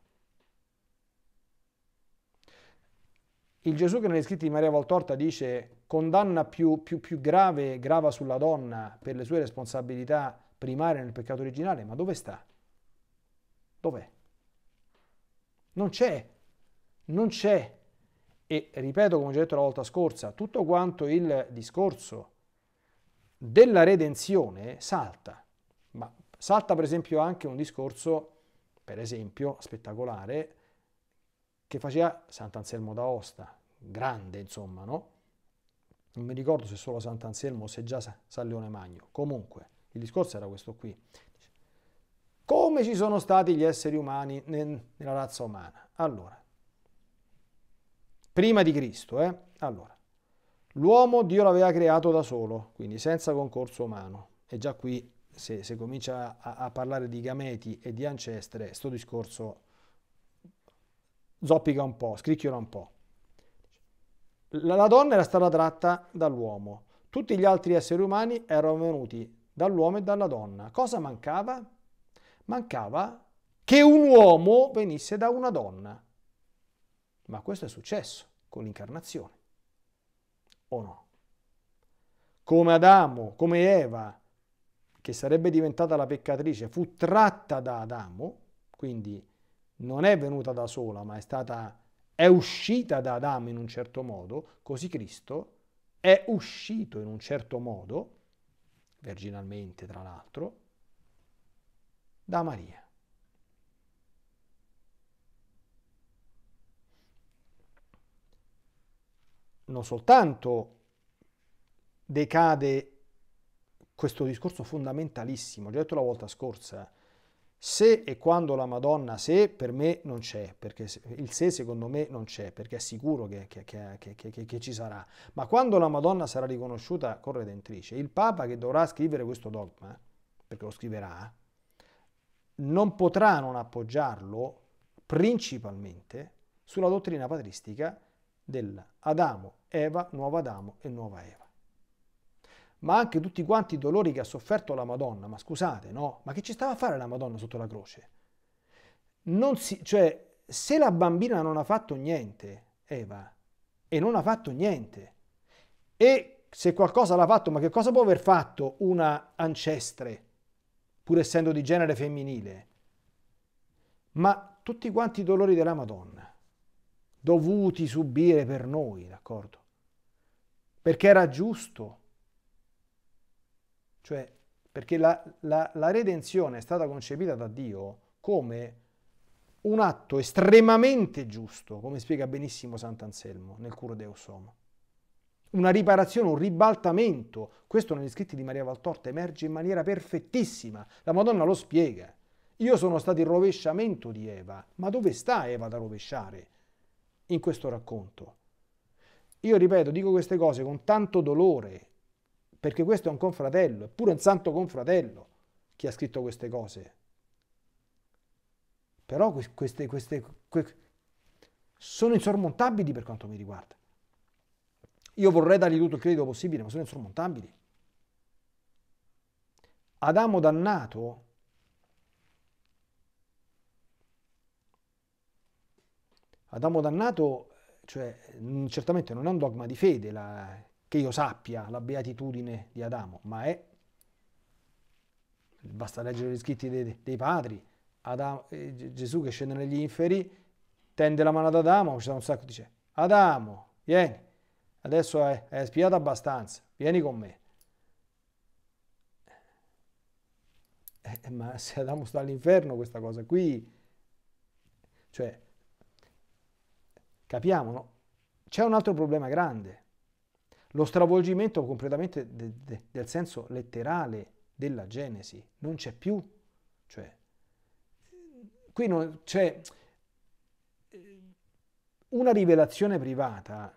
Il Gesù che negli scritti di Maria Voltorta dice condanna più, più, più grave grava sulla donna per le sue responsabilità primarie nel peccato originale, ma dove sta? Dov'è? Non c'è, non c'è. E ripeto, come ho già detto la volta scorsa, tutto quanto il discorso della redenzione salta, ma salta per esempio anche un discorso per esempio, spettacolare, che faceva Sant'Anselmo d'Aosta, grande insomma, no? Non mi ricordo se solo Sant'Anselmo o se già San Leone Magno. Comunque, il discorso era questo qui. Come ci sono stati gli esseri umani nella razza umana? Allora, prima di Cristo, eh? Allora, l'uomo Dio l'aveva creato da solo, quindi senza concorso umano. E già qui se, se comincia a, a, parlare di gameti e di ancestre, sto discorso zoppica un po', scricchiola un po'. La, la donna era stata tratta dall'uomo, tutti gli altri esseri umani erano venuti dall'uomo e dalla donna. Cosa mancava? Mancava che un uomo venisse da una donna. Ma questo è successo con l'incarnazione, o no? Come Adamo, come Eva che sarebbe diventata la peccatrice, fu tratta da Adamo, quindi non è venuta da sola, ma è, stata, è uscita da Adamo in un certo modo, così Cristo è uscito in un certo modo, virginalmente tra l'altro, da Maria. Non soltanto decade questo discorso fondamentalissimo, già detto la volta scorsa, se e quando la Madonna, se per me non c'è, perché il se secondo me non c'è, perché è sicuro che, che, che, che, ci sarà, ma quando la Madonna sarà riconosciuta corredentrice, il Papa che dovrà scrivere questo dogma, perché lo scriverà, non potrà non appoggiarlo principalmente sulla dottrina patristica dell'Adamo, Eva, nuovo Adamo e nuova Eva ma anche tutti quanti i dolori che ha sofferto la Madonna. Ma scusate, no? Ma che ci stava a fare la Madonna sotto la croce? Non Si, cioè, se la bambina non ha fatto niente, Eva, e non ha fatto niente, e se qualcosa l'ha fatto, ma che cosa può aver fatto una ancestre, pur essendo di genere femminile? Ma tutti quanti i dolori della Madonna, dovuti subire per noi, d'accordo? Perché era giusto, cioè, perché la, la, la redenzione è stata concepita da Dio come un atto estremamente giusto, come spiega benissimo Sant'Anselmo nel Curo Deus Homo. Una riparazione, un ribaltamento, questo negli scritti di Maria Valtorta emerge in maniera perfettissima, la Madonna lo spiega. Io sono stato il rovesciamento di Eva, ma dove sta Eva da rovesciare in questo racconto? Io ripeto, dico queste cose con tanto dolore, perché questo è un confratello, è pure un santo confratello chi ha scritto queste cose. Però queste, queste que sono insormontabili per quanto mi riguarda. Io vorrei dargli tutto il credito possibile, ma sono insormontabili. Adamo dannato Adamo dannato, cioè mm, certamente non è un dogma di fede la, che io sappia la beatitudine di Adamo, ma è, basta leggere gli scritti dei, dei padri, Adamo, eh, Gesù che scende negli inferi, tende la mano ad Adamo, ci sono un sacco, dice, Adamo, vieni, adesso è, spiato abbastanza, vieni con me. Eh, eh, ma se Adamo sta all'inferno questa cosa qui, cioè, capiamo, no? C'è un altro problema grande lo stravolgimento completamente de, de, del senso letterale della Genesi, non c'è più. Cioè, qui non, c'è cioè, una rivelazione privata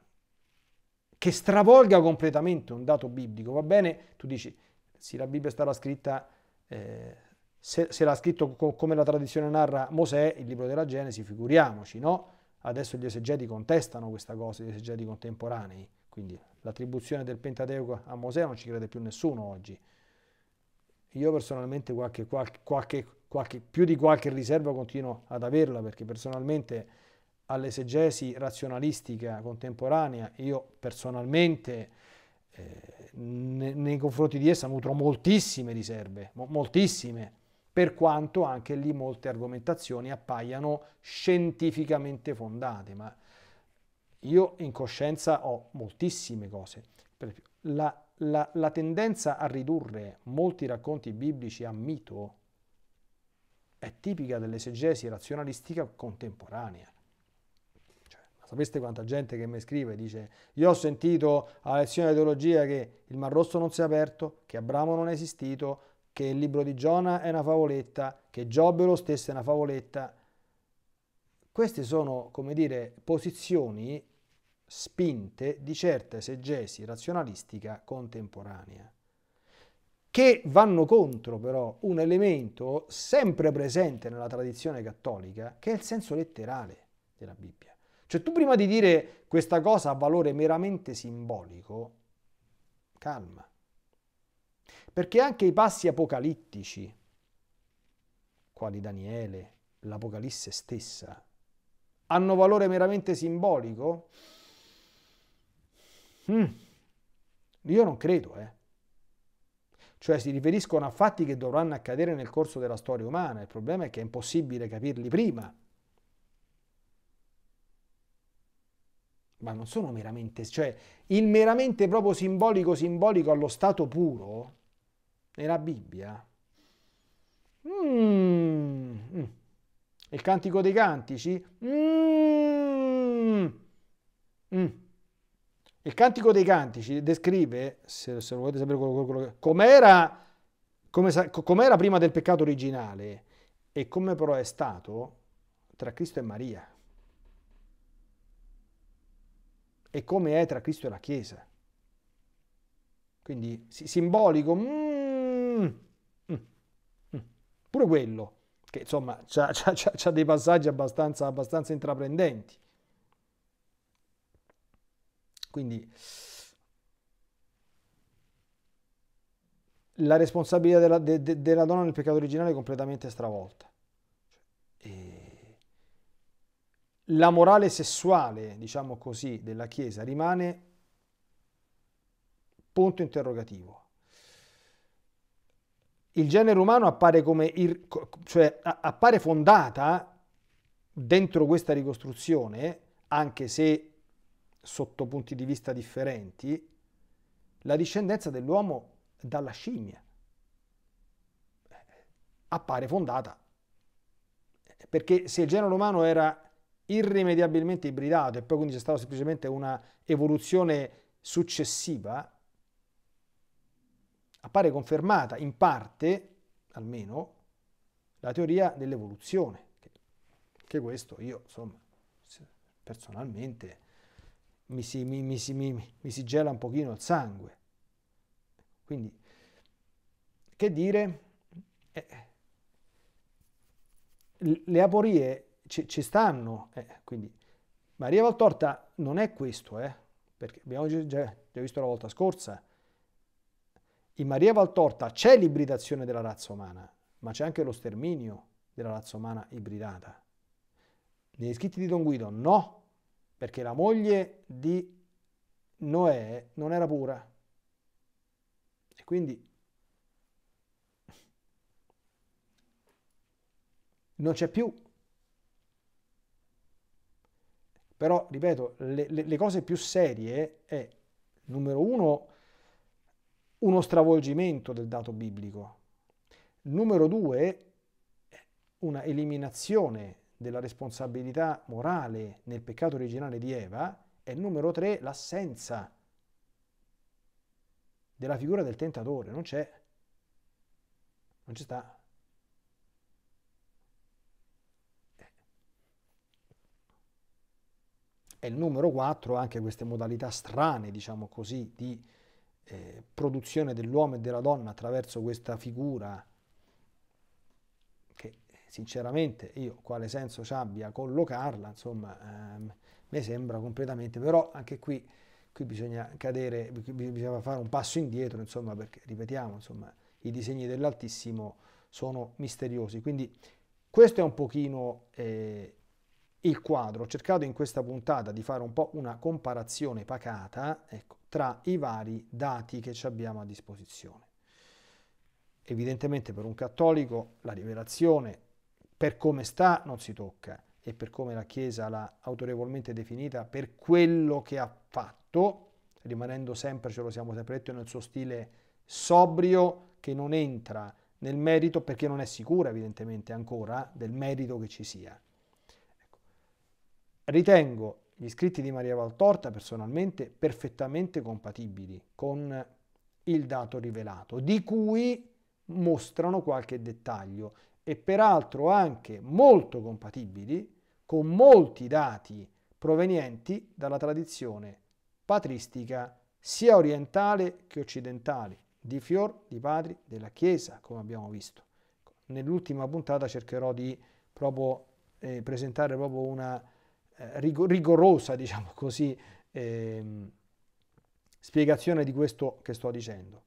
che stravolga completamente un dato biblico, va bene? Tu dici, se la Bibbia è scritta, eh, se, se, l'ha scritto co- come la tradizione narra Mosè, il libro della Genesi, figuriamoci, no? Adesso gli esegeti contestano questa cosa, gli esegeti contemporanei quindi l'attribuzione del Pentateuco a Mosè non ci crede più nessuno oggi. Io personalmente qualche, qualche, qualche, più di qualche riserva continuo ad averla perché personalmente all'esegesi razionalistica contemporanea io personalmente eh, nei confronti di essa nutro moltissime riserve, mo, moltissime, per quanto anche lì molte argomentazioni appaiano scientificamente fondate, ma io in coscienza ho moltissime cose. La, la, la tendenza a ridurre molti racconti biblici a mito è tipica dell'esegesi razionalistica contemporanea. Cioè, sapeste quanta gente che mi scrive dice io ho sentito alla lezione di teologia che il Mar Rosso non si è aperto, che Abramo non è esistito, che il libro di Giona è una favoletta, che Giobbe lo stesso è una favoletta. Queste sono, come dire, posizioni spinte di certa esegesi razionalistica contemporanea, che vanno contro però un elemento sempre presente nella tradizione cattolica, che è il senso letterale della Bibbia. Cioè tu prima di dire questa cosa ha valore meramente simbolico, calma, perché anche i passi apocalittici, quali Daniele, l'Apocalisse stessa, hanno valore meramente simbolico? Mm. Io non credo, eh. Cioè si riferiscono a fatti che dovranno accadere nel corso della storia umana, il problema è che è impossibile capirli prima. Ma non sono meramente, cioè il meramente proprio simbolico simbolico allo stato puro nella Bibbia. Mm. mm. Il cantico dei cantici. Mm. mm. Il Cantico dei Cantici descrive, se, se volete sapere quello, quello che, com'era, come, com'era prima del peccato originale e come però è stato tra Cristo e Maria. E come è tra Cristo e la Chiesa. Quindi simbolico, mm, mm, mm, pure quello, che insomma ha dei passaggi abbastanza, abbastanza intraprendenti. Quindi la responsabilità della, de, de, della donna nel peccato originale è completamente stravolta. Cioè, e la morale sessuale, diciamo così, della Chiesa rimane punto interrogativo. Il genere umano appare, ir, cioè, appare fondata dentro questa ricostruzione, anche se sotto punti di vista differenti, la discendenza dell'uomo dalla scimmia eh, appare fondata. Eh, perché se il genere umano era irrimediabilmente ibridato e poi quindi c'è stata semplicemente una evoluzione successiva, appare confermata in parte, almeno, la teoria dell'evoluzione. Che, questo io, insomma, personalmente mi si, mi, mi, si, mi si, gela un pochino il sangue. Quindi, che dire? Eh, eh. le aporie ci, ci stanno, eh, quindi Maria Valtorta non è questo, eh, perché abbiamo già, già visto la volta scorsa, in Maria Valtorta c'è l'ibridazione della razza umana, ma c'è anche lo sterminio della razza umana ibridata. Negli scritti di Don Guido no, perché la moglie di Noè non era pura. E quindi non c'è più. Però, ripeto, le, le, le, cose più serie è, numero uno, uno stravolgimento del dato biblico. Numero due, una eliminazione della responsabilità morale nel peccato originale di Eva è numero tre l'assenza della figura del tentatore, non c'è, non ci sta. E il numero 4 anche queste modalità strane, diciamo così, di eh, produzione dell'uomo e della donna attraverso questa figura sinceramente io quale senso ci abbia collocarla, insomma, ehm, mi sembra completamente, però anche qui, qui bisogna cadere, bisogna fare un passo indietro, insomma, perché ripetiamo, insomma, i disegni dell'Altissimo sono misteriosi, quindi questo è un pochino eh, il quadro. Ho cercato in questa puntata di fare un po' una comparazione pacata ecco, tra i vari dati che ci abbiamo a disposizione. Evidentemente per un cattolico la rivelazione per come sta non si tocca e per come la Chiesa l'ha autorevolmente definita, per quello che ha fatto, rimanendo sempre, ce lo siamo sempre detto, nel suo stile sobrio che non entra nel merito perché non è sicura evidentemente ancora del merito che ci sia. Ecco. Ritengo gli scritti di Maria Valtorta personalmente perfettamente compatibili con il dato rivelato, di cui mostrano qualche dettaglio e peraltro anche molto compatibili con molti dati provenienti dalla tradizione patristica sia orientale che occidentale, di Fior, di padri della Chiesa, come abbiamo visto. Nell'ultima puntata cercherò di proprio, eh, presentare proprio una eh, rigorosa, diciamo così, eh, spiegazione di questo che sto dicendo.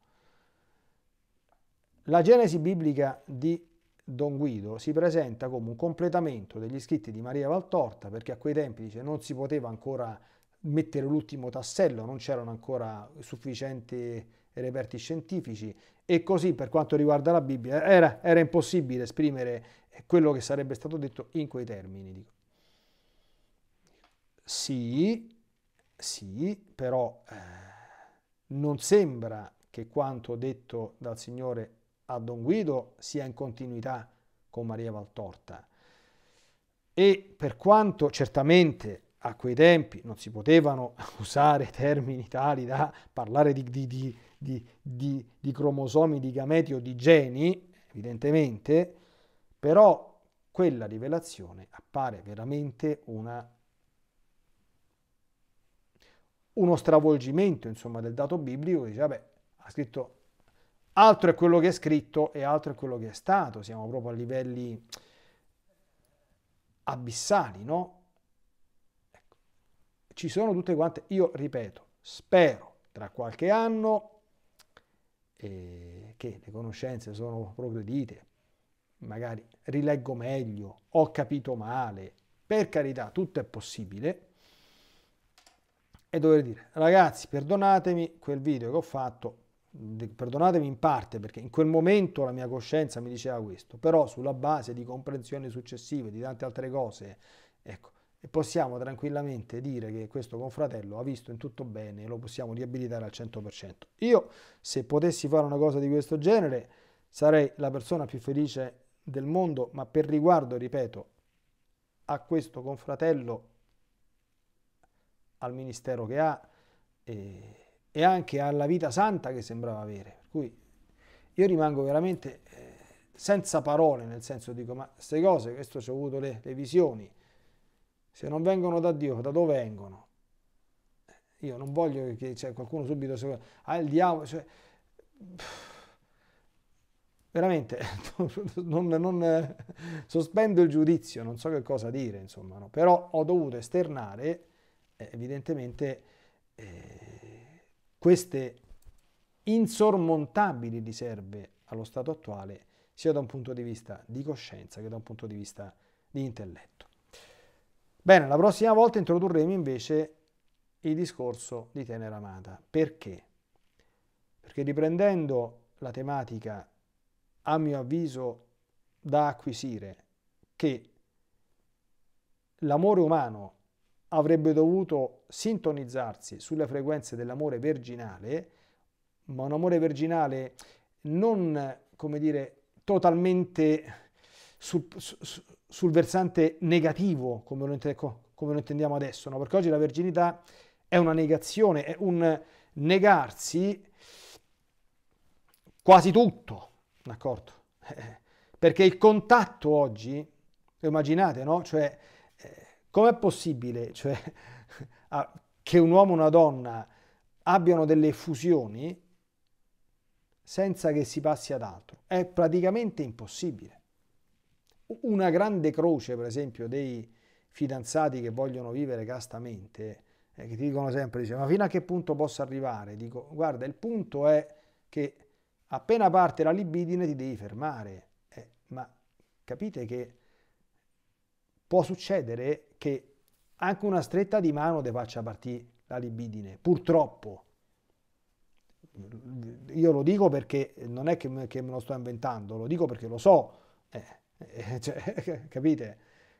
La genesi biblica di Don Guido si presenta come un completamento degli scritti di Maria Valtorta, perché a quei tempi dice, non si poteva ancora mettere l'ultimo tassello, non c'erano ancora sufficienti reperti scientifici e così per quanto riguarda la Bibbia era, era impossibile esprimere quello che sarebbe stato detto in quei termini. Dico. Sì, sì, però eh, non sembra che quanto detto dal Signore a Don Guido sia in continuità con Maria Valtorta. E per quanto certamente a quei tempi non si potevano usare termini tali da parlare di, di, di, di cromosomi, di gameti o di geni, evidentemente, però quella rivelazione appare veramente una, uno stravolgimento insomma, del dato biblico, dice, vabbè, ha scritto Altro è quello che è scritto e altro è quello che è stato, siamo proprio a livelli abissali, no? Ecco. Ci sono tutte quante, io ripeto, spero tra qualche anno eh, che le conoscenze sono progredite, magari rileggo meglio, ho capito male, per carità, tutto è possibile. E dover dire, ragazzi, perdonatemi, quel video che ho fatto perdonatemi in parte perché in quel momento la mia coscienza mi diceva questo, però sulla base di comprensioni successive, di tante altre cose, ecco, possiamo tranquillamente dire che questo confratello ha visto in tutto bene e lo possiamo riabilitare al 100%. Io se potessi fare una cosa di questo genere sarei la persona più felice del mondo, ma per riguardo, ripeto, a questo confratello, al ministero che ha, eh, e anche alla vita santa che sembrava avere. Per cui io rimango veramente eh, senza parole, nel senso dico, ma queste cose, questo ci ho avuto le, le visioni, se non vengono da Dio, da dove vengono? Eh, io non voglio che cioè, qualcuno subito si... Ah, il diavolo... Cioè, veramente, non, non, sospendo il giudizio, non so che cosa dire, insomma, no? però ho dovuto esternare, eh, evidentemente... Eh, queste insormontabili riserve allo stato attuale sia da un punto di vista di coscienza che da un punto di vista di intelletto. Bene, la prossima volta introdurremo invece il discorso di tenera amata. Perché? Perché riprendendo la tematica, a mio avviso, da acquisire che l'amore umano avrebbe dovuto sintonizzarsi sulle frequenze dell'amore verginale, ma un amore verginale non, come dire, totalmente sul, sul, versante negativo, come lo, come lo intendiamo adesso, no? perché oggi la verginità è una negazione, è un negarsi quasi tutto, d'accordo? Perché il contatto oggi, immaginate, no? Cioè, Com'è possibile cioè, che un uomo e una donna abbiano delle fusioni senza che si passi ad altro? È praticamente impossibile. Una grande croce, per esempio, dei fidanzati che vogliono vivere castamente, eh, che ti dicono sempre, dice, ma fino a che punto posso arrivare? Dico, guarda, il punto è che appena parte la libidine ti devi fermare. Eh, ma capite che può succedere che anche una stretta di mano ti faccia partire la libidine, purtroppo. Io lo dico perché non è che me, che me lo sto inventando, lo dico perché lo so, eh, eh, cioè, capite?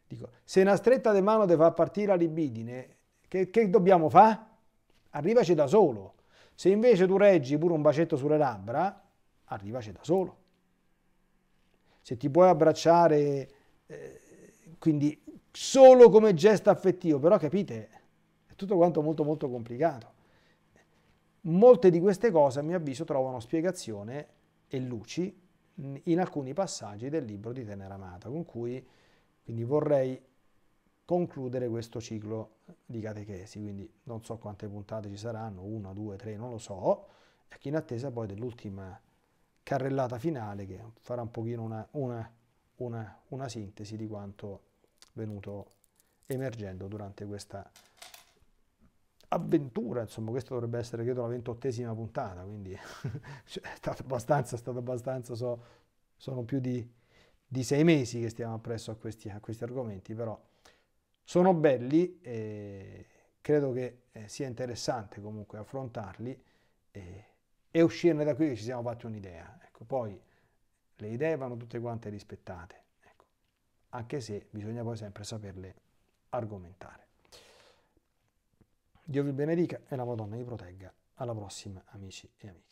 Dico, se una stretta di mano ti fa partire la libidine, che, che dobbiamo fare? Arrivaci da solo. Se invece tu reggi pure un bacetto sulle labbra, arrivaci da solo. Se ti puoi abbracciare... Eh, quindi solo come gesto affettivo, però capite, è tutto quanto molto molto complicato. Molte di queste cose, a mio avviso, trovano spiegazione e luci in alcuni passaggi del libro di Tenera Amata, con cui quindi vorrei concludere questo ciclo di catechesi, quindi non so quante puntate ci saranno, una, due, tre, non lo so, ecco in attesa poi dell'ultima carrellata finale che farà un pochino una, una una, una sintesi di quanto venuto emergendo durante questa avventura, insomma questa dovrebbe essere credo la ventottesima puntata, quindi cioè, è stato abbastanza, è stato abbastanza, so, sono più di, di, sei mesi che stiamo appresso a questi, a questi argomenti, però sono belli e credo che eh, sia interessante comunque affrontarli e, e uscirne da qui che ci siamo fatti un'idea. Ecco, poi le idee vanno tutte quante rispettate, ecco. anche se bisogna poi sempre saperle argomentare. Dio vi benedica e la Madonna vi protegga. Alla prossima, amici e amiche.